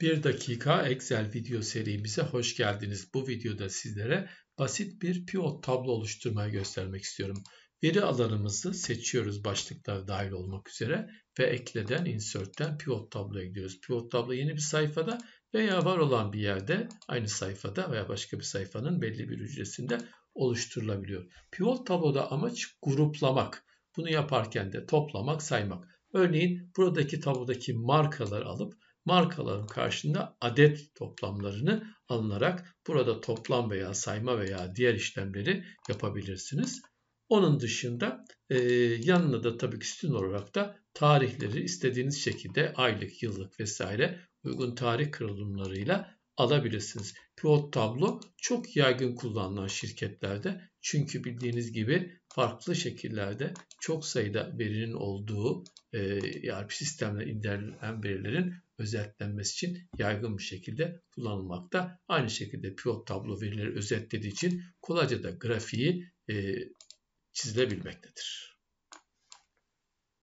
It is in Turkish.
1 dakika Excel video serimize hoş geldiniz. Bu videoda sizlere basit bir pivot tablo oluşturmayı göstermek istiyorum. Veri alanımızı seçiyoruz başlıklar dahil olmak üzere ve ekleden, insert'ten pivot tabloya gidiyoruz. Pivot tablo yeni bir sayfada veya var olan bir yerde aynı sayfada veya başka bir sayfanın belli bir hücresinde oluşturulabiliyor. Pivot tabloda amaç gruplamak. Bunu yaparken de toplamak, saymak. Örneğin buradaki tablodaki markaları alıp markaların karşında adet toplamlarını alınarak burada toplam veya sayma veya diğer işlemleri yapabilirsiniz. Onun dışında e, yanına da tabii ki üstün olarak da tarihleri istediğiniz şekilde aylık, yıllık vesaire uygun tarih kırılımlarıyla alabilirsiniz. Pivot tablo çok yaygın kullanılan şirketlerde çünkü bildiğiniz gibi farklı şekillerde çok sayıda verinin olduğu e, ERP sistemler indirilen verilerin özetlenmesi için yaygın bir şekilde kullanılmakta. Aynı şekilde pivot tablo verileri özetlediği için kolayca da grafiği e, çizilebilmektedir.